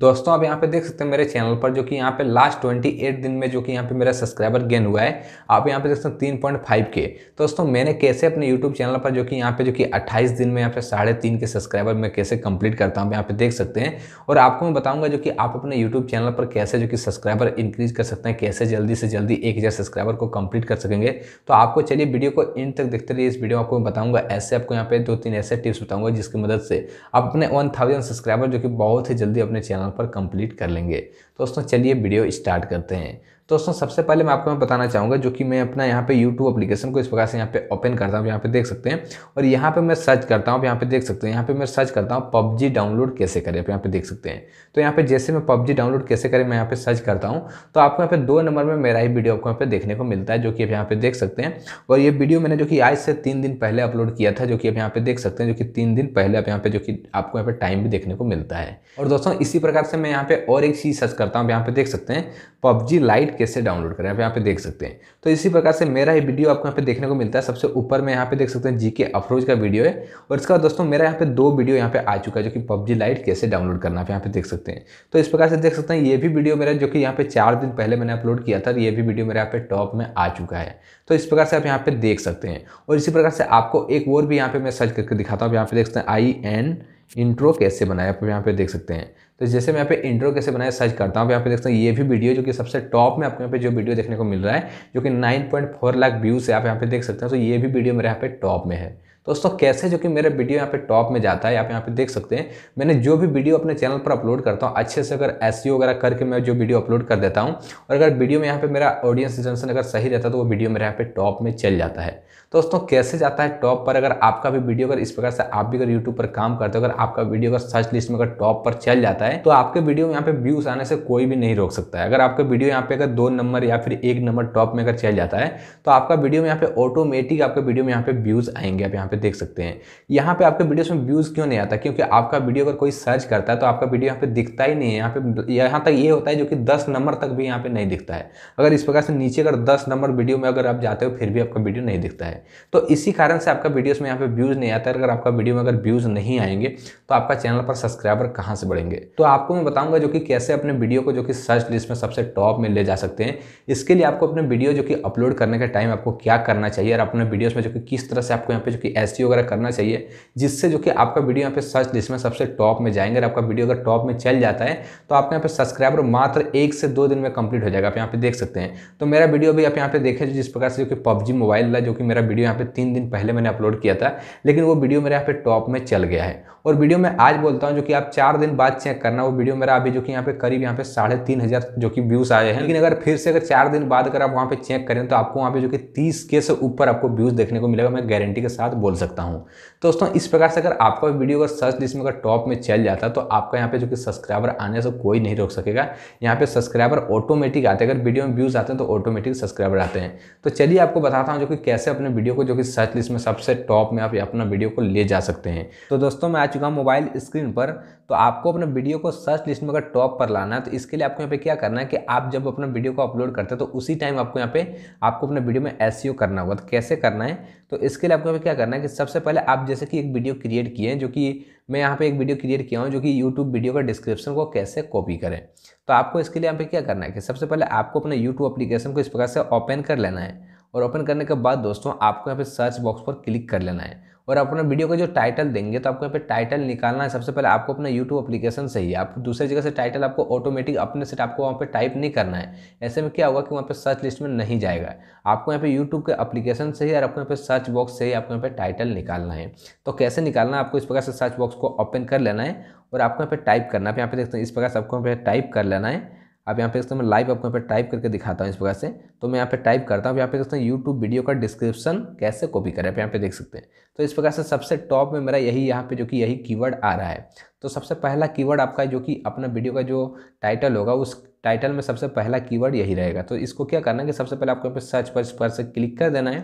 दोस्तों आप यहाँ पे देख सकते हैं मेरे चैनल पर जो कि यहाँ पे लास्ट 28 दिन में जो कि यहाँ पे मेरा सब्सक्राइबर गेन हुआ है आप यहाँ पे देख सकते हैं 3.5 के दोस्तों मैंने कैसे अपने यूट्यूब चैनल पर जो कि यहाँ पे जो कि 28 दिन में यहाँ पे साढ़े तीन के सब्सक्राइबर मैं कैसे कंप्लीट करता हूँ यहाँ पे देख सकते हैं और आपको मैं बताऊँगा जो कि आप अपने यूट्यूब चैनल पर कैसे जो कि सब्सक्राइबर इंक्रीज कर सकते हैं कैसे जल्दी से जल्दी एक सब्सक्राइबर को कंप्लीट कर सकेंगे तो आपको चलिए वीडियो को इंड तक देखते रहिए इस वीडियो आपको मैं बताऊँगा ऐसे आपको यहाँ पे दो तीन ऐसे टिप्स बताऊँगा जिसकी मदद से आप अपने वन सब्सक्राइबर जो कि बहुत ही जल्दी अपने चैनल चैनल पर कंप्लीट कर लेंगे तो दोस्तों चलिए वीडियो स्टार्ट करते हैं तो दोस्तों सबसे पहले मैं आपको मैं बताना चाहूँगा जो कि मैं अपना यहाँ पे YouTube एप्लीकेशन को इस प्रकार से यहाँ पे ओपन करता हूँ यहाँ पे देख सकते हैं और यहाँ पे मैं सर्च करता हूँ यहाँ पे देख सकते हैं यहाँ पे मैं सर्च करता हूँ PUBG डाउनलोड कैसे करें आप यहाँ पे देख सकते हैं तो यहाँ पे जैसे मैं PUBG डाउनलोड कैसे करें मैं यहाँ पे सर्च करता हूँ तो आपको यहाँ पे दो नंबर में मेरा ही वीडियो आपको यहाँ पे देखने को मिलता है जो कि आप यहाँ पे देख सकते हैं और ये वीडियो मैंने जो कि आज से तीन दिन पहले अपलोड किया था जो कि आप यहाँ पे देख सकते हैं जो कि तीन दिन पहले आप यहाँ पे जो कि आपको यहाँ पे टाइम भी देखने को मिलता है और दोस्तों इसी प्रकार प्रकार से मैं यहाँ पे और एक चीज़ सर्च करता हूँ यहाँ पे देख सकते हैं पबजी लाइट कैसे डाउनलोड करें आप यहाँ पे देख सकते हैं तो इसी प्रकार से मेरा ये वीडियो आपको यहाँ पे देखने को मिलता है सबसे ऊपर में यहाँ पे देख सकते हैं जीके अफरोज का वीडियो है और इसका दोस्तों मेरा यहाँ पे दो वीडियो यहाँ पे आ चुका है जो कि पबजी लाइट कैसे डाउनलोड करना आप यहाँ पे देख सकते हैं तो इस प्रकार से देख सकते हैं ये भी वीडियो मेरा जो कि यहाँ पे चार दिन पहले मैंने अपलोड किया था ये भी वीडियो मेरे यहाँ पे टॉप में आ चुका है तो इस प्रकार से आप यहाँ पे देख सकते हैं और इसी प्रकार से आपको एक और भी यहाँ पे मैं सर्च करके दिखाता हूँ यहाँ पे देख सकते हैं आई एन इंट्रो कैसे बनाया आप यहाँ पे देख सकते हैं तो जैसे मैं यहाँ पे इंट्रो कैसे बनाया सर्च करता हूँ यहाँ पे सकते हैं ये भी वीडियो जो कि सबसे टॉप में आपको यहाँ पे जो वीडियो देखने को मिल रहा है जो कि 9.4 लाख व्यूज़ है आप यहाँ पे देख सकते हैं तो ये भी वीडियो मेरे यहाँ पे टॉप में है तो दोस्तों कैसे जो कि मेरे वीडियो यहाँ पे टॉप में जाता है आप यहाँ पे देख सकते हैं मैंने जो भी वीडियो अपने चैनल पर अपलोड करता हूँ अच्छे से अगर एस e वगैरह करके मैं जो वीडियो अपलोड कर देता हूँ और अगर वीडियो में यहाँ पे मेरा ऑडियंस रिटेंशन अगर सही रहता है तो वो वीडियो मेरे यहाँ पे टॉप में चल जाता है तो दोस्तों कैसे जाता है टॉप पर अगर आपका भी वीडियो अगर इस प्रकार से आप भी अगर यूट्यूब पर काम करते हो अगर आपका वीडियो अगर सर्च लिस्ट में अगर टॉप पर चल जाता है तो आपके वीडियो में यहाँ पे व्यूज आने से कोई भी नहीं रोक सकता है अगर आपका वीडियो यहाँ पे अगर दो नंबर या फिर एक नंबर टॉप में अगर चल जाता है तो आपका वीडियो में यहाँ पे ऑटोमेटिक आपके वीडियो में यहाँ पे व्यूज आएंगे आप यहाँ पे पे देख सकते हैं यहाँ पे आपके वीडियोस में व्यूज़ क्यों नहीं आता क्योंकि आपका वीडियो अगर कोई सर्च करता है तो आपका वीडियो यहाँ पे दिखता ही नहीं है यहाँ पे यहाँ तक ये होता है जो कि दस नंबर तक भी यहाँ पे नहीं दिखता है अगर इस प्रकार से नीचे अगर दस नंबर वीडियो में अगर आप जाते हो फिर भी आपका वीडियो नहीं दिखता है तो इसी कारण से आपका वीडियोज़ में यहाँ पर व्यूज़ नहीं आता अगर आपका वीडियो में अगर व्यूज़ नहीं आएंगे तो आपका चैनल पर सब्सक्राइबर कहाँ से बढ़ेंगे तो आपको मैं बताऊँगा जो कि कैसे अपने वीडियो को जो कि सर्च लिस्ट में सबसे टॉप में ले जा सकते हैं इसके लिए आपको अपने वीडियो जो कि अपलोड करने के टाइम आपको क्या करना चाहिए और अपने वीडियोस में जो कि किस तरह से आपको यहाँ पे जो कि एस e वगैरह करना चाहिए जिससे जो कि आपका वीडियो यहाँ पे सर्च लिस्ट में सबसे टॉप में जाएंगे अगर आपका वीडियो अगर टॉप में चल जाता है तो आपके यहाँ पे सब्सक्राइबर मात्र एक से दो दिन में कंप्लीट हो जाएगा आप यहाँ पे देख सकते हैं तो मेरा वीडियो भी आप यहाँ पे देखें जिस प्रकार से जो कि पबजी मोबाइल जो कि मेरा वीडियो यहाँ पे तीन दिन पहले मैंने अपलोड किया था लेकिन वो वीडियो मेरे यहाँ पे टॉप में चल गया है और वीडियो मैं आज बोलता हूँ जो कि आप चार दिन बाद चेक करना वो वीडियो मेरा अभी जो कि यहाँ पे करीब यहाँ पे साढ़े तीन हज़ार जो कि व्यूज़ आए हैं लेकिन अगर फिर से अगर चार दिन बाद अगर आप वहाँ पे चेक करें तो आपको वहाँ पे जो कि तीस के से ऊपर आपको व्यूज़ देखने को मिलेगा मैं गारंटी के साथ बोल सकता हूँ दोस्तों इस प्रकार से अगर आपका वीडियो अगर सर्च लिस्ट में अगर टॉप में चल जाता तो आपका यहाँ पे जो कि सब्सक्राइबर आने से कोई नहीं रोक सकेगा यहाँ पे सब्सक्राइबर ऑटोमेटिक आते हैं अगर वीडियो में व्यूज़ आते हैं तो ऑटोमेटिक सब्सक्राइबर आते हैं तो चलिए आपको बताता हूँ जो कि कैसे अपने वीडियो को जो कि सर्च लिस्ट में सबसे टॉप में आप अपना वीडियो को ले जा सकते हैं तो दोस्तों मैं आ चुका हूँ मोबाइल स्क्रीन पर तो आपको अपने वीडियो को सर्च लिस्ट में अगर टॉप पर लाना है तो इसके लिए आपको यहाँ पे क्या करना है कि आप जब अपना वीडियो को अपलोड करते हैं तो उसी टाइम आपको यहाँ पे आपको अपने वीडियो में एस e करना होगा तो कैसे करना है तो इसके लिए आपको यहाँ पे क्या करना है कि सबसे पहले आप जैसे कि एक वीडियो क्रिएट किए हैं जो कि मैं यहाँ पे एक वीडियो क्रिएट किया हूँ जो कि यूट्यूब वीडियो का डिस्क्रिप्शन को कैसे कॉपी करें तो आपको इसके लिए यहाँ पे क्या करना है कि सबसे पहले आपको अपने यूट्यूब एप्लीकेशन को इस प्रकार से ओपन कर लेना है और ओपन करने के बाद दोस्तों आपको यहाँ पे सर्च बॉक्स पर क्लिक कर लेना है और अपना वीडियो का जो टाइटल देंगे तो आपको यहाँ पे टाइटल निकालना है सबसे पहले आपको अपना यूट्यूब अपलीकेशन से ही आप दूसरी जगह से टाइटल आपको ऑटोमेटिक अपने सेट आपको वहाँ पे टाइप नहीं करना है ऐसे में क्या होगा कि वहाँ पे सर्च लिस्ट में नहीं जाएगा आपको यहाँ पे यूट्यूब के अपलीकेशन से ही और आपको यहाँ पे सर्च बॉक्स से ही आपको यहाँ पे टाइटल निकालना है तो कैसे निकालना है आपको इस प्रकार से सर्च बॉक्स को ओपन कर लेना है और आपको यहाँ पे टाइप करना है यहाँ पे देखते हैं इस प्रकार से आपको यहाँ पे टाइप कर लेना है आप यहाँ पे देखते हैं मैं लाइव आपको यहाँ पे टाइप करके दिखाता हूँ इस प्रकार से तो मैं यहाँ पे टाइप करता हूँ यहाँ पे देखते हैं यूट्यूब वीडियो का डिस्क्रिप्शन कैसे कॉपी करें आप यहाँ पे देख सकते हैं तो इस प्रकार से सबसे टॉप में मेरा यही यहाँ पे जो कि यही कीवर्ड आ रहा है तो सबसे पहला कीवर्ड आपका जो कि अपना वीडियो का जो टाइटल होगा उस टाइटल में सबसे पहला कीवर्ड यही रहेगा तो इसको क्या करना है कि सबसे पहले आपको यहाँ सर्च पर पर से क्लिक कर देना है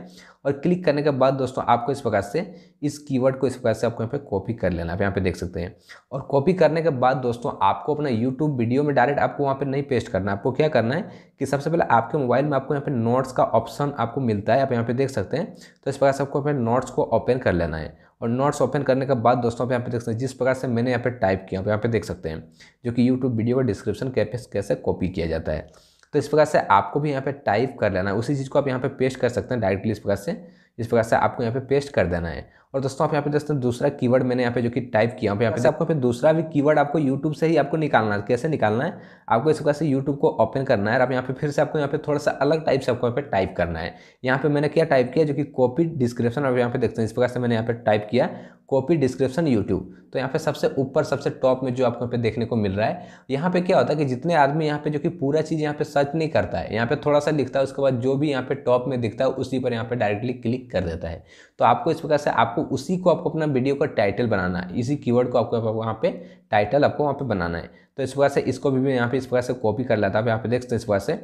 और क्लिक करने के बाद दोस्तों आपको इस प्रकार से इस कीवर्ड को इस प्रकार से आपको यहाँ पे कॉपी कर लेना आप यहाँ पे देख सकते हैं और कॉपी करने के बाद दोस्तों आपको अपना यूट्यूब वीडियो में डायरेक्ट आपको वहाँ पर नहीं पेस्ट करना आपको क्या करना है कि सबसे पहले आपके मोबाइल में आपको यहाँ पे नोट्स का ऑप्शन आपको मिलता है आप यहाँ पे देख सकते हैं तो इस प्रकार से आपको अपने नोट्स को ओपन कर लेना है और नोट्स ओपन करने के बाद दोस्तों आप यहाँ पे देख सकते हैं जिस प्रकार से मैंने यहाँ पे टाइप किया आप यहाँ पे देख सकते हैं जो कि यूट्यूब वीडियो का डिस्क्रिप्शन कैपे कैसे कॉपी किया जाता है तो इस प्रकार से आपको भी यहाँ पर टाइप कर लेना है उसी चीज़ को आप यहाँ पर पेस्ट कर सकते हैं डायरेक्टली इस प्रकार से इस प्रकार से आपको यहाँ पर पेस्ट कर देना है और दोस्तों आप यहाँ पे दोस्तों दूसरा कीवर्ड मैंने यहाँ पे जो कि टाइप किया यहाँ पे पे आपको दूसरा भी कीवर्ड आपको यूट्यूब से ही आपको निकालना है कैसे निकालना है आपको इस प्रकार से यूट्यूब को ओपन करना है और आप यहाँ पे फिर से आपको यहाँ पे थोड़ा सा अलग टाइप से आपको यहाँ पे टाइप करना है यहाँ पे मैंने क्या टाइप किया जो कि कॉपी डिस्क्रिप्शन और यहाँ पे देखते हैं इस प्रकार से मैंने यहाँ पे टाइप किया कॉपी डिस्क्रिप्शन यूट्यूब तो यहाँ पे सबसे ऊपर सबसे टॉप में जो आपको यहाँ पे देखने को मिल रहा है यहाँ पे क्या होता है कि जितने आदमी यहाँ पे जो कि पूरा चीज़ यहाँ पे सर्च नहीं करता है यहाँ पे थोड़ा सा लिखता है उसके बाद जो भी यहाँ पे टॉप में दिखता है उसी पर यहाँ पे डायरेक्टली क्लिक कर देता है तो आपको इस प्रकार से आपको उसी को आपको अपना वीडियो का टाइटल बनाना है इसी कीवर्ड को आपको वहाँ पे टाइटल आपको वहाँ पे बनाना है तो इस प्रकार से इसको भी मैं यहाँ पे इस प्रकार से कॉपी कर लेता हूँ यहाँ पे देख सकते हैं इस प्रकार से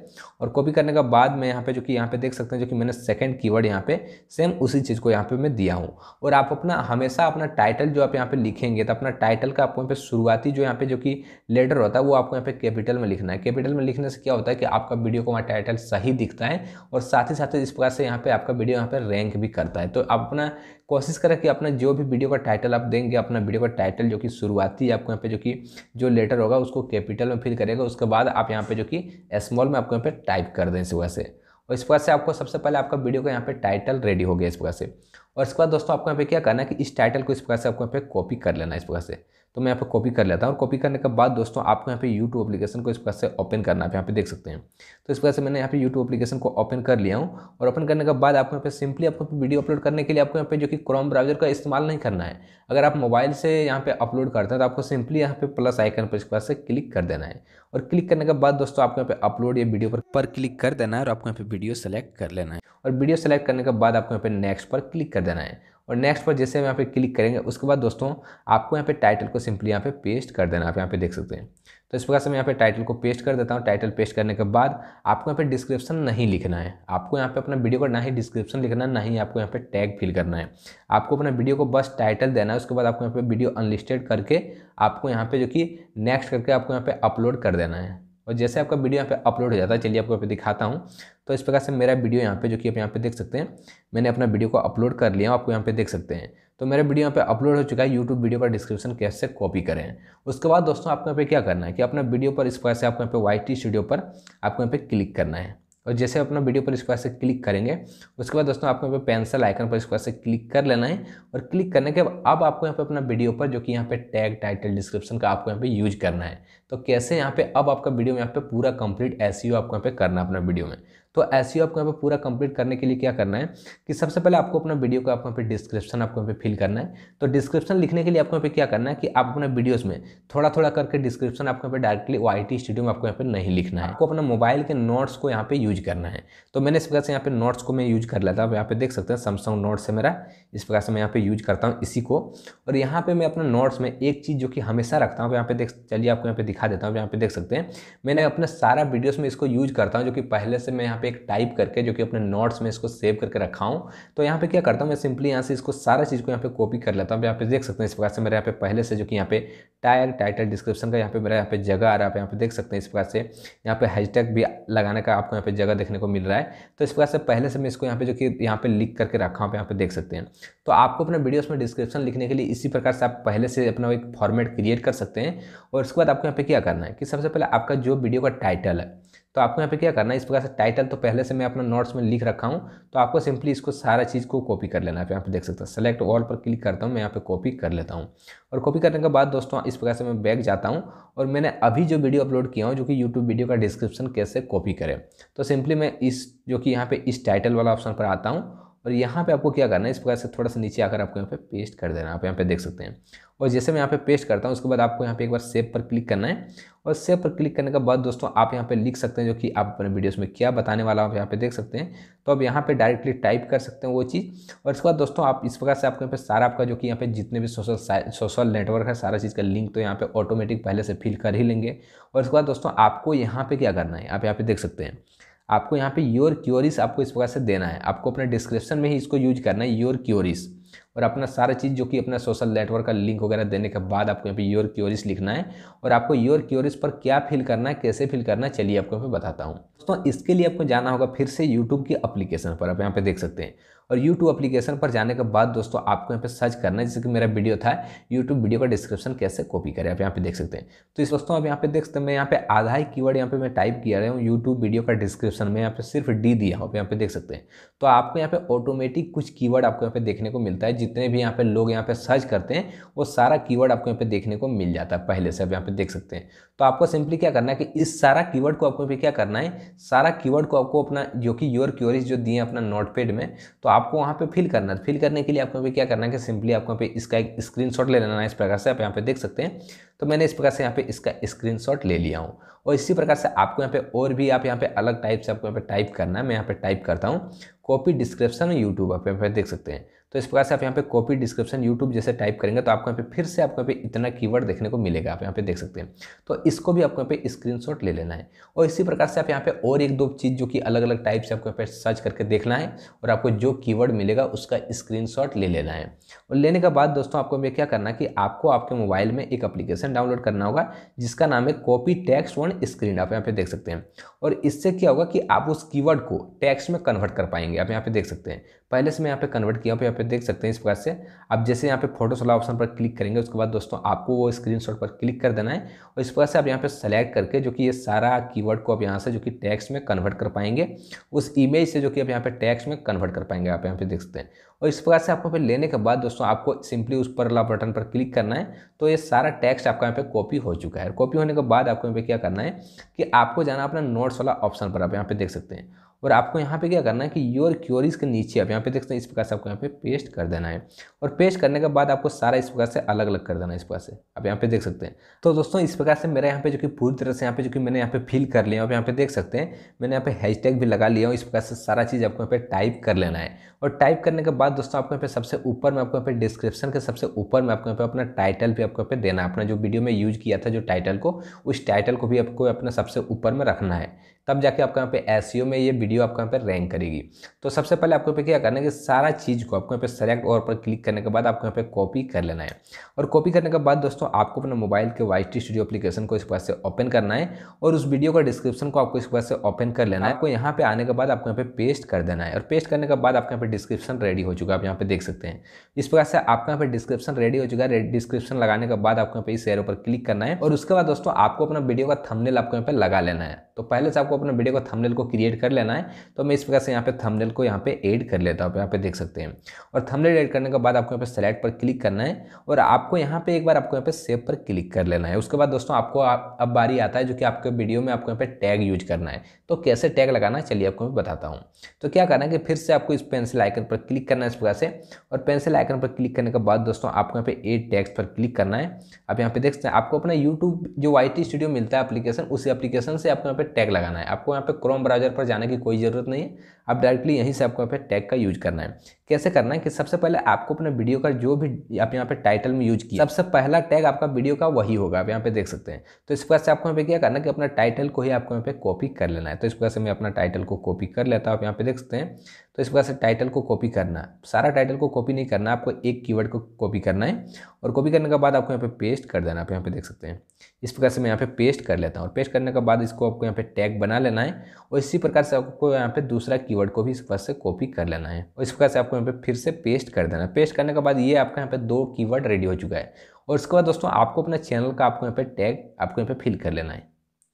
और कॉपी करने के बाद मैं यहाँ पे जो कि यहाँ पे देख सकते हैं जो कि मैंने सेकंड कीवर्ड यहाँ पे सेम उसी चीज़ को यहाँ पे मैं दिया हूँ और आप अपना हमेशा अपना टाइटल जो आप यहाँ पे लिखेंगे तो अपना टाइटल का आपको यहाँ पे शुरुआती जो यहाँ पे जो कि लेटर होता है वो आपको यहाँ पे कैपिटल में लिखना है कैपिटल में लिखने से क्या होता है कि आपका वीडियो को वहाँ टाइटल सही दिखता है और साथ ही साथ इस प्रकार से यहाँ पे आपका वीडियो यहाँ पे रैंक भी करता है तो आप अपना कोशिश करें कि अपना जो भी वीडियो का टाइटल आप देंगे अपना वीडियो का टाइटल जो कि शुरुआती आपको यहाँ पे जो कि जो लेटर होगा होगा उसको कैपिटल में फिल करेगा उसके बाद आप यहाँ पे जो कि स्मॉल में आपको यहाँ पे टाइप कर दें इस वजह से और इस वजह से आपको सबसे पहले आपका वीडियो का यहाँ पे टाइटल रेडी हो गया इस वजह से और इसके बाद दोस्तों आपको यहाँ पे क्या करना है कि इस टाइटल को इस प्रकार से आपको यहाँ पे कॉपी कर लेना इस प्रकार से तो मैं यहाँ पर कॉपी कर लेता हूँ और कॉपी करने के बाद दोस्तों आपको यहाँ पे यूट्यूब एप्लीकेशन को इस प्रकार से ओपन करना है यहाँ पे देख सकते हैं तो इस प्रकार से मैंने यहाँ पे यूट्यूब एप्लीकेशन को ओपन कर लिया हूँ और ओपन करने के बाद आपको यहाँ पे सिंपली आपको वीडियो अपलोड करने के लिए आपको यहाँ पे जो कि क्रोम ब्राउजर का इस्तेमाल नहीं करना है अगर आप मोबाइल से यहाँ पे अपलोड करते हैं तो आपको सिंपली यहाँ पे प्लस आइकन पर इस प्रकार से क्लिक कर देना है और क्लिक करने के बाद दोस्तों आपको यहाँ पे अपलोड या वीडियो पर क्लिक कर देना है और आपको यहाँ पे वीडियो सेलेक्ट कर लेना है और वीडियो सेलेक्ट करने के बाद आपको यहाँ पे नेक्स्ट पर क्लिक कर देना है और नेक्स्ट पर जैसे हम यहाँ पे क्लिक करेंगे उसके बाद दोस्तों आपको यहाँ पे टाइटल को सिंपली यहाँ पे पेस्ट कर देना आप यहाँ पे देख सकते हैं तो इस प्रकार से मैं यहाँ पे टाइटल को पेस्ट कर देता हूँ टाइटल पेस्ट करने के बाद आपको यहाँ पे डिस्क्रिप्शन नहीं लिखना है आपको यहाँ पे अपना वीडियो का ना ही डिस्क्रिप्शन लिखना है ना ही आपको यहाँ पे टैग फिल करना है आपको अपना वीडियो को बस टाइटल देना है उसके बाद आपको यहाँ पे वीडियो अनलिस्टेड करके आपको यहाँ पे जो कि नेक्स्ट करके आपको यहाँ पे अपलोड कर देना है और जैसे आपका वीडियो यहाँ पे अपलोड हो जाता है चलिए आपको यहाँ पे दिखाता हूँ तो इस प्रकार से मेरा वीडियो यहाँ पे जो कि आप यहाँ पे देख सकते हैं मैंने अपना वीडियो को अपलोड कर लिया आपको यहाँ पे देख सकते हैं तो मेरा वीडियो यहाँ पे अपलोड हो चुका है यूट्यूब वीडियो पर डिस्क्रिप्शन कैसे कॉपी करें उसके बाद दोस्तों आपको यहाँ पे क्या करना है कि अपना वीडियो पर इस प्रकार से आपको यहाँ पे वाई स्टूडियो पर आपको यहाँ पे क्लिक करना है और जैसे अपना वीडियो पर स्क्वायर से क्लिक करेंगे उसके बाद दोस्तों आपको यहाँ पे पेंसिल आइकन पर स्क्वायर से क्लिक कर लेना है और क्लिक करने के बाद अब आपको यहाँ पे अपना वीडियो पर जो कि यहाँ पे टैग टाइटल डिस्क्रिप्शन का आपको यहाँ पे यूज करना है तो कैसे यहाँ पे अब आपका वीडियो यहाँ पे पूरा कंप्लीट ऐसी e आपको यहाँ पे करना है अपना वीडियो में तो ऐसे आपको यहाँ पर पूरा कंप्लीट करने के लिए क्या करना है कि सबसे पहले आपको अपना वीडियो का आपको यहाँ पे डिस्क्रिप्शन आपको यहाँ पे फिल करना है तो डिस्क्रिप्शन लिखने के लिए आपको यहाँ पे क्या करना है कि आप अपने वीडियोस में थोड़ा थोड़ा करके डिस्क्रिप्शन आपको यहाँ पे डायरेक्टली ओ स्टूडियो में आपको यहाँ पे नहीं लिखना है आपको अपना मोबाइल के नोट्स को यहाँ पे यूज करना है तो मैंने इस प्रकार से यहाँ पे नोट्स को मैं यूज कर लेता हूँ यहाँ पे देख सकते हैं सैमसंग नोट्स है मेरा इस प्रकार से मैं यहाँ पे यूज करता हूँ इसी को और यहाँ पे मैं अपने नोट्स में एक चीज़ जो कि हमेशा रखता हूँ यहाँ पे देख चलिए आपको यहाँ पे दिखा देता हूँ यहाँ पे देख सकते हैं मैंने अपने सारा वीडियोस में इसको यूज करता हूँ जो कि पहले से मैं यहाँ पे एक टाइप करके जो कि अपने नोट्स में इसको सेव करके रखा हूँ तो यहाँ पे क्या करता हूँ मैं सिंपली यहाँ से इसको सारा चीज़ को यहाँ पे कॉपी कर लेता हूँ यहाँ पे देख सकते हैं इस प्रकार से मेरे यहाँ पे पहले से जो कि यहाँ पे टायर टाइटल डिस्क्रिप्शन का यहाँ पे मेरा यहाँ पे जगह आ रहा है आप यहाँ पे देख सकते हैं इस प्रकार से यहाँ पे हैशटैग भी लगाने का आपको यहाँ पे जगह देखने को मिल रहा है तो इस प्रकार से पहले से मैं इसको यहाँ पे जो कि यहाँ पे लिख करके रखा हूँ यहाँ पे देख सकते हैं तो आपको अपने वीडियोस में डिस्क्रिप्शन लिखने के लिए इसी प्रकार से आप पहले से अपना एक फॉर्मेट क्रिएट कर सकते हैं और उसके बाद आपको यहाँ पे क्या करना है कि सबसे पहले आपका जो वीडियो का टाइटल है तो आपको यहाँ पे क्या करना है इस प्रकार से टाइटल तो पहले से मैं अपना नोट्स में लिख रखा हूँ तो आपको सिंपली इसको सारा चीज़ को कॉपी कर लेना है आप यहाँ पे देख सकते हैं सेलेक्ट ऑल पर क्लिक करता हूँ मैं यहाँ पे कॉपी कर लेता हूँ और कॉपी करने के बाद दोस्तों इस प्रकार से मैं बैग जाता हूँ और मैंने अभी जो वीडियो अपलोड किया हूँ जो कि यूट्यूब वीडियो का डिस्क्रिप्शन कैसे कॉपी करें तो सिंपली मैं इस जो कि यहाँ पर इस टाइटल वाला ऑप्शन पर आता हूँ और यहाँ पे आपको क्या करना है इस प्रकार से थोड़ा सा नीचे आकर आपको यहाँ पे पेस्ट कर देना आप यहाँ पे देख सकते हैं और जैसे मैं यहाँ पे पेस्ट करता हूँ उसके बाद आपको यहाँ पे एक बार सेव पर क्लिक करना है और सेव पर क्लिक करने के बाद दोस्तों आप यहाँ पे लिख सकते हैं जो कि आप अपने वीडियोस में क्या बताने वाला आप यहाँ पे देख सकते हैं तो आप यहाँ पे डायरेक्टली टाइप कर सकते हैं वो चीज़ और इसके बाद दोस्तों आप इस प्रकार से आपको यहाँ पे सारा आपका जो कि यहाँ पे जितने भी सोशल सोशल नेटवर्क है सारा चीज़ का लिंक तो यहाँ पर ऑटोमेटिक पहले से फिल कर ही लेंगे और इसके बाद दोस्तों आपको यहाँ पर क्या करना है आप यहाँ पर देख सकते हैं आपको यहाँ पे योर क्योरिस आपको इस प्रकार से देना है आपको अपने डिस्क्रिप्शन में ही इसको यूज करना है योर क्योरिस और अपना सारा चीज़ जो कि अपना सोशल नेटवर्क का लिंक वगैरह देने के बाद आपको यहाँ पे योर क्योरिस लिखना है और आपको योर क्योरिस पर क्या फिल करना है कैसे फिल करना है चलिए आपको मैं बताता हूँ दोस्तों इसके लिए आपको जाना होगा फिर से यूट्यूब की अप्लीकेशन पर आप यहाँ पे देख सकते हैं और यूट्यूब एप्लीकेशन पर जाने के बाद दोस्तों आपको यहाँ पे सर्च करना है जैसे कि मेरा वीडियो था यूट्यूब वीडियो का डिस्क्रिप्शन कैसे कॉपी करें आप यहाँ पे देख सकते हैं तो इस दोस्तों आप यहाँ पे देख सकते हैं मैं यहाँ पे आधा ही कीवर्ड यहाँ पे मैं टाइप किया रहा हूँ यूट्यूब वीडियो का डिस्क्रिप्शन में यहाँ पे सिर्फ डी दिया आप यहाँ पे देख सकते हैं तो आपको यहाँ पे ऑटोमेटिक कुछ की आपको यहाँ पे देखने को मिलता है जितने भी यहाँ पे लोग यहाँ पे सर्च करते हैं वो सारा की आपको यहाँ पे देखने को मिल जाता है पहले से आप यहाँ पे देख सकते हैं तो आपको सिंपली क्या करना है कि इस सारा की को आपको क्या करना है सारा की को आपको अपना जो कि योर क्योरीज जो दिए अपना नोटपेड में तो आपको वहाँ पे फिल करना है फिल करने के लिए आपको पे क्या करना है कि सिंपली आपको यहाँ पे इसका एक स्क्रीनशॉट ले लेना है इस प्रकार से आप यहाँ पे देख सकते हैं तो मैंने इस प्रकार से यहाँ पे इसका स्क्रीनशॉट ले लिया हूँ और इसी प्रकार से आपको यहाँ पे और भी आप यहाँ पे अलग टाइप से आपको यहाँ पे टाइप करना है मैं यहाँ पे टाइप करता हूँ कॉपी डिस्क्रिप्शन यूट्यूब आप यहाँ पे देख सकते हैं तो इस प्रकार से आप यहाँ पे कॉपी डिस्क्रिप्शन यूट्यूब जैसे टाइप करेंगे तो आपको यहाँ पे फिर से आपको यहाँ पे इतना कीवर्ड देखने को मिलेगा आप यहाँ पे देख सकते हैं तो इसको भी आपको यहाँ पे स्क्रीनशॉट ले लेना है और इसी प्रकार से आप यहाँ पे और एक दो चीज़ जो कि अलग अलग टाइप से आपको यहाँ पे सर्च करके देखना है और आपको जो कीवर्ड मिलेगा उसका स्क्रीन ले लेना है और लेने के बाद दोस्तों आपको हमें क्या करना कि आपको आपके मोबाइल में एक अप्लीकेशन डाउनलोड करना होगा जिसका नाम है कॉपी टैक्स वन स्क्रीन आप यहाँ पे देख सकते हैं और इससे क्या होगा कि आप उस कीवर्ड को टैक्स में कन्वर्ट कर पाएंगे आप यहाँ पे देख सकते हैं पहले से मैं यहाँ पे कन्वर्ट किया हूँ तो यहाँ पे देख सकते हैं इस प्रकार से अब जैसे यहाँ पे फोटोस वाला ऑप्शन पर क्लिक करेंगे उसके बाद दोस्तों आपको वो स्क्रीनशॉट पर क्लिक कर देना है और इस प्रकार से आप यहाँ पे सेलेक्ट करके जो कि ये सारा कीवर्ड को आप यहाँ से जो कि टेक्स्ट में कन्वर्ट कर पाएंगे उस इमेज से जो कि आप यहाँ पे टैक्स में कन्वर्ट कर पाएंगे आप यहाँ पे देख सकते हैं और इस प्रकार से आपको पे लेने के बाद दोस्तों आपको सिंपली उस पर वाला बटन पर क्लिक करना है तो ये सारा टेक्स्ट आपका यहाँ पे कॉपी हो चुका है कॉपी होने के बाद आपको यहाँ पे क्या करना है कि आपको जाना अपना नोट्स वाला ऑप्शन पर आप यहाँ पे देख सकते हैं और आपको यहाँ पे क्या करना है कि योर क्योरीज के नीचे आप यहाँ पे देख सकते हैं इस प्रकार से आपको यहाँ पे पेस्ट कर देना है और पेस्ट करने के बाद आपको सारा इस प्रकार से अलग अलग कर देना है इस प्रकार से आप यहाँ पे देख सकते हैं तो दोस्तों इस प्रकार से मेरा यहाँ पे जो कि पूरी तरह से यहाँ पे जो कि मैंने यहाँ पे फिल कर लिया आप यहाँ पे देख सकते हैं मैंने यहाँ पे हैशटैग भी लगा लिया हूँ इस प्रकार से सारा चीज़ आपको यहाँ पे टाइप कर लेना है और टाइप करने के बाद दोस्तों आपको यहाँ पे सबसे ऊपर में आपको यहाँ पे डिस्क्रिप्शन के सबसे ऊपर में आपको यहाँ पे अपना टाइटल भी आपको यहाँ पे देना है अपना जो वीडियो में यूज किया था जो टाइटल को उस टाइटल को भी आपको अपना सबसे ऊपर में रखना है तब जाके आपको यहाँ पे एस में ये वीडियो आपके यहाँ पे रैंक करेगी तो सबसे पहले आपको यहाँ पे क्या करना है कि सारा चीज़ को आपको यहाँ पे सेलेक्ट और पर क्लिक करने के बाद आपको यहाँ पे कॉपी कर लेना है और कॉपी करने के बाद दोस्तों आपको अपने मोबाइल के वाई टी स्टूडियो अपलीकेशन को इस पास से ओपन करना है और उस वीडियो का डिस्क्रिप्शन को आपको इस पास से ओपन कर लेना है आपको यहाँ पे आने के बाद आपको यहाँ पे पेस्ट कर देना है और पेस्ट करने के बाद आपके यहाँ पे डिस्क्रिप्शन रेडी हो चुका है आप यहाँ पे देख सकते हैं इस प्रकार से आपके यहाँ पे डिस्क्रिप्शन रेडी हो चुका है डिस्क्रिप्शन लगाने के बाद आपको यहाँ पे इस एयर पर क्लिक करना है और उसके बाद दोस्तों आपको अपना वीडियो का थमनेल आपको यहाँ पे लगा लेना है तो पहले से आपको अपने वीडियो का थंबनेल को क्रिएट कर लेना है तो मैं इस प्रकार से यहाँ पे थंबनेल को यहाँ पे ऐड कर लेता हूँ यहाँ पे देख सकते हैं और थंबनेल ऐड करने के बाद आपको यहाँ पे सेलेक्ट पर क्लिक करना है और आपको यहाँ पे एक बार आपको यहाँ पे सेव पर क्लिक कर लेना है उसके बाद दोस्तों आपको आप, अब बारी आता है जो कि आपके वीडियो में आपको यहाँ पे टैग यूज करना है तो कैसे टैग लगाना चलिए आपको मैं बताता हूँ तो क्या करना है कि फिर से आपको इस पेंसिल आइकन पर क्लिक करना है इस प्रकार से और पेंसिल आइकन पर क्लिक करने के बाद दोस्तों आपको यहाँ पे ए टैक्स पर क्लिक करना है आप यहाँ पे देख सकते हैं आपको अपना यूट्यूब जो वाई स्टूडियो मिलता है अप्लीकेशन उसी अप्लीकेशन से आपको यहाँ पे टैग लगाना है आपको यहाँ पे क्रोम ब्राउजर पर जाने की कोई ज़रूरत नहीं है आप डायरेक्टली यहीं से आपको यहाँ पे टैग का यूज करना है कैसे करना है कि सबसे पहले आपको अपने वीडियो का जो भी आप यहाँ पे टाइटल में यूज किया सबसे पहला टैग आपका वीडियो का वही होगा आप यहाँ पे देख सकते हैं तो इस प्रकार से आपको यहाँ पे क्या करना है कि अपना टाइटल को ही आपको यहाँ पे कॉपी कर लेना है तो इस प्रकार से मैं अपना टाइटल को कॉपी कर लेता हूँ आप यहाँ पे देख सकते हैं तो इस प्रकार से टाइटल को कॉपी करना सारा टाइटल को कॉपी नहीं करना आपको एक कीवर्ड को कॉपी करना है और कॉपी करने के बाद आपको यहाँ पे पेस्ट कर देना आप यहाँ पे देख सकते हैं इस प्रकार से मैं यहाँ पे पेस्ट कर लेता हूँ और पेस्ट करने के बाद इसको आपको यहाँ पे टैग बना लेना है और इसी प्रकार से आपको यहाँ पे दूसरा कीवर्ड को भी इस प्रकार से कॉपी कर लेना है और इस प्रकार से आपको यहाँ पे फिर से पेस्ट कर देना है पेस्ट करने के बाद ये आपका यहाँ पे दो कीवर्ड रेडी हो चुका है और उसके बाद दोस्तों आपको अपने चैनल का आपको यहाँ पे टैग आपको यहाँ पे फिल कर लेना है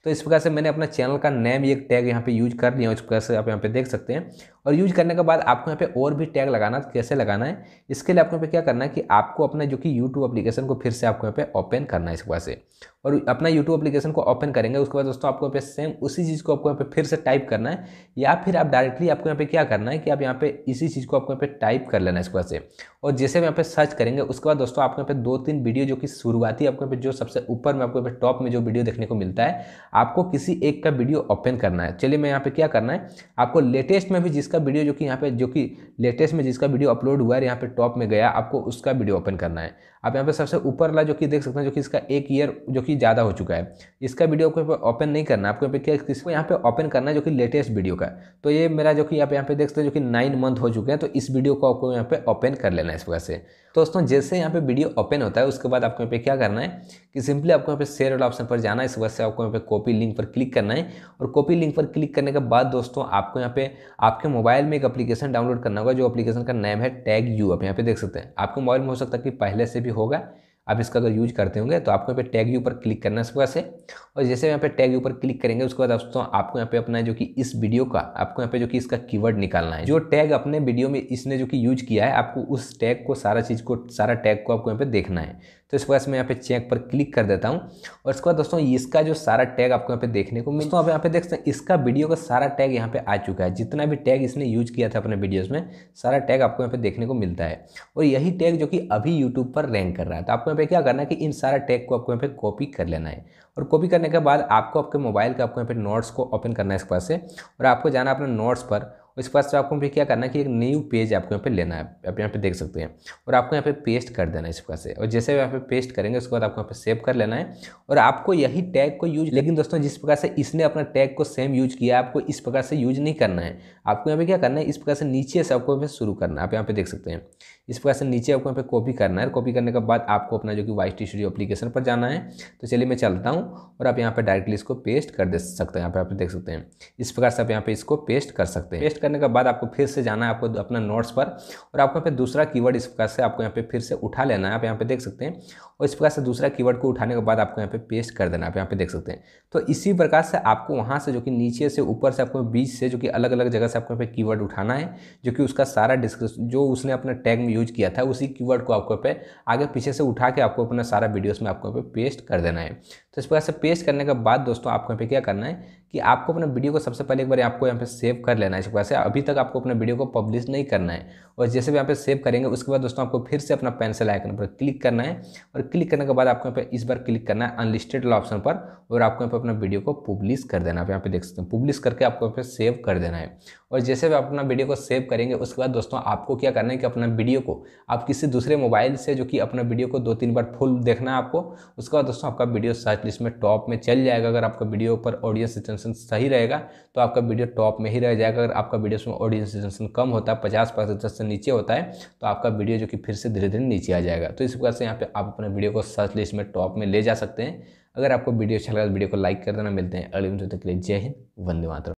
तो इस प्रकार से मैंने अपना चैनल का नेम एक टैग यहाँ पे यूज कर लिया है इस प्रकार से आप यहाँ पे देख सकते हैं और यूज करने के बाद आपको यहाँ पे और भी टैग लगाना कैसे लगाना है इसके लिए आपको यहाँ पे क्या करना है कि आपको अपना जो कि यूट्यूब अपलीकेशन को फिर से आपको यहाँ पे ओपन करना है इस वजह से और अपना यूट्यूब अपलीकेशन को ओपन करेंगे उसके बाद दोस्तों आपको यहाँ पे सेम उसी चीज़ को आपको यहाँ पे फिर से टाइप करना है या फिर आप डायरेक्टली आपको यहाँ पे क्या करना है कि आप यहाँ पे इसी चीज़ को आपको यहाँ पे टाइप कर लेना है इस वजह से और जैसे यहाँ पे सर्च करेंगे उसके बाद दोस्तों आपको यहाँ पे दो तीन वीडियो जो कि शुरुआती आपको यहाँ पे जो सबसे ऊपर में आपको यहाँ पे टॉप में जो वीडियो देखने को मिलता है आपको किसी एक का वीडियो ओपन करना है चलिए मैं यहाँ पे क्या करना है आपको लेटेस्ट में भी जिसका जिसका वीडियो जो कि यहाँ पे जो कि लेटेस्ट में जिसका वीडियो अपलोड हुआ है यहाँ पे टॉप में गया आपको उसका वीडियो ओपन करना है आप यहाँ पे सबसे ऊपर वाला जो कि देख सकते हैं जो कि इसका एक ईयर जो कि ज़्यादा हो चुका है इसका वीडियो आपको यहाँ ओपन नहीं करना आपको यहाँ पे क्या इसको यहाँ पे ओपन करना है जो कि लेटेस्ट वीडियो का तो ये मेरा जो कि आप यहाँ पे देख सकते हैं जो कि नाइन मंथ हो चुके हैं तो इस वीडियो को आपको यहाँ पे ओपन कर लेना है इस वजह से तो दोस्तों जैसे यहाँ पे वीडियो ओपन होता है उसके बाद आपको यहाँ पे क्या करना है कि सिंपली आपको यहाँ पे शेयर वाला ऑप्शन पर जाना है इस वजह से आपको यहाँ पे कॉपी लिंक पर क्लिक करना है और कॉपी लिंक पर क्लिक करने के बाद दोस्तों आपको यहाँ पे आपके मोबाइल में एक अपलीकेशन डाउनलोड करना होगा जो अपलीकेशन का नाम है टैग यू आप यहाँ पे देख सकते हैं आपके मोबाइल में हो सकता है कि पहले से भी होगा आप इसका अगर यूज करते होंगे तो आपको यहाँ पे टैग यू पर क्लिक करना है से और जैसे यहाँ पे टैग यू पर क्लिक करेंगे उसके बाद दोस्तों आपको यहाँ पे अपना जो कि इस वीडियो का आपको यहाँ पे जो कि इसका कीवर्ड निकालना है जो टैग अपने वीडियो में इसने जो कि यूज किया है आपको उस टैग को सारा चीज़ को सारा टैग को आपको यहाँ पे देखना है तो इसके बाद मैं यहाँ पे चेक पर क्लिक कर देता हूँ और इसके बाद दोस्तों इसका जो सारा टैग आपको यहाँ पे देखने को मिलता आप यहाँ पे देख सकते हैं इसका वीडियो का सारा टैग यहाँ पे आ चुका है जितना भी टैग इसने यूज किया था अपने वीडियोज़ में सारा टैग आपको यहाँ पे देखने को मिलता है और यही टैग जो कि अभी यूट्यूब पर रैंक कर रहा है तो आपको यहाँ पे क्या करना है कि इन सारा टैग को आपको यहाँ पे कॉपी कर लेना है और कॉपी करने के बाद आपको आपके मोबाइल का आपको यहाँ पे नोट्स को ओपन करना है इस पास से और आपको जाना अपने नोट्स पर उसके बाद से आपको फिर क्या करना है कि एक न्यू पेज आपको यहाँ पे लेना है आप यहाँ पे देख सकते हैं और आपको यहाँ पे पेस्ट कर देना है इस प्रकार से और जैसे यहाँ पे पेस्ट करेंगे उसके बाद आपको यहाँ पे सेव कर लेना है और आपको यही टैग को यूज लेकिन दोस्तों जिस प्रकार से इसने अपना टैग को सेम यूज किया आपको इस प्रकार से यूज नहीं करना है आपको यहाँ पे क्या करना है इस प्रकार से नीचे से आपको यहाँ शुरू करना है आप यहाँ पे देख सकते हैं इस प्रकार से नीचे आपको यहाँ पे कॉपी करना है कॉपी करने के बाद आपको अपना जो कि वाइस टी स्टूडियो अपलीकेशन पर जाना है तो चलिए मैं चलता हूँ और आप यहाँ पे डायरेक्टली इसको पेस्ट कर दे सकते हैं यहाँ पे देख सकते हैं इस प्रकार से आप यहाँ पे इसको पेस्ट कर सकते हैं पेस्ट करने के बाद आपको फिर से जाना है आपको अपना नोट्स पर और आपको यहाँ पे दूसरा कीवर्ड इस प्रकार से आपको यहाँ पे फिर से उठा लेना है आप यहाँ पे देख सकते हैं और इस प्रकार से दूसरा कीवर्ड को उठाने के बाद आपको यहाँ पे पेस्ट कर देना आप यहाँ पे देख सकते हैं तो इसी प्रकार से आपको वहाँ से जो कि नीचे से ऊपर से आपको बीच से जो कि अलग अलग जगह से आपको यहाँ पे कीवर्ड उठाना है जो कि उसका सारा डिस्क्रिप्शन जो उसने अपना टैग में यूज किया था उसी की को आपको यहाँ पे आगे पीछे से उठा के आपको अपना सारा वीडियोज में आपको यहाँ पे पेस्ट कर देना है तो इस प्रकार से पेस्ट करने के बाद दोस्तों आपको यहाँ पे क्या करना है कि आपको अपना वीडियो को सबसे पहले एक बार आपको यहाँ पे सेव कर लेना है इस प्रकार अभी तक आपको अपना वीडियो को पब्लिश नहीं करना है और जैसे भी यहाँ पे सेव करेंगे उसके बाद दोस्तों आपको फिर से अपना पेंसिल आइकन पर क्लिक करना है और क्लिक करने के बाद आपको यहाँ पे इस बार क्लिक करना है अनलिस्टेड ऑप्शन पर और आपको यहाँ पर अपना वीडियो को पब्लिश कर देना आप यहाँ पे देख सकते हैं पब्लिश करके आपको यहाँ पे सेव कर देना है और जैसे भी आप अपना वीडियो को सेव करेंगे उसके बाद दोस्तों आपको क्या करना है कि अपना वीडियो को आप किसी दूसरे मोबाइल से जो कि अपना वीडियो को दो तीन बार फुल देखना है आपको उसके बाद दोस्तों आपका वीडियो सर्च लिस्ट में टॉप में चल जाएगा अगर आपका वीडियो पर ऑडियो सिस्टम डिस्टेंसन सही रहेगा तो आपका वीडियो टॉप में ही रह जाएगा अगर आपका वीडियो उसमें ऑडियंस डिस्टेंसन कम होता है पचास प्रतिशत से नीचे होता है तो आपका वीडियो जो कि फिर से धीरे धीरे नीचे आ जाएगा तो इस प्रकार से यहाँ पर आप अपने वीडियो को सर्च लिस्ट में टॉप में ले जा सकते हैं अगर आपको वीडियो अच्छा लगा तो वीडियो को लाइक कर देना मिलते हैं अगले वीडियो तक के लिए जय हिंद वंदे मातर